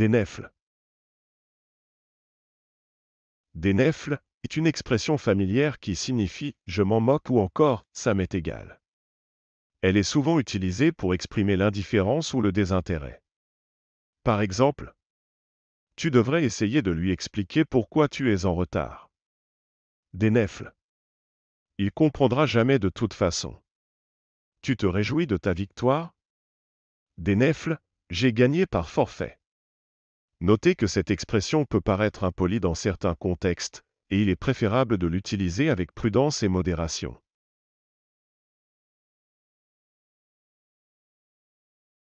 Des nefles. Des est une expression familière qui signifie je m'en moque ou encore ça m'est égal. Elle est souvent utilisée pour exprimer l'indifférence ou le désintérêt. Par exemple, tu devrais essayer de lui expliquer pourquoi tu es en retard. Des nefles. Il comprendra jamais de toute façon. Tu te réjouis de ta victoire Des nefles, j'ai gagné par forfait. Notez que cette expression peut paraître impolie dans certains contextes, et il est préférable de l'utiliser avec prudence et modération.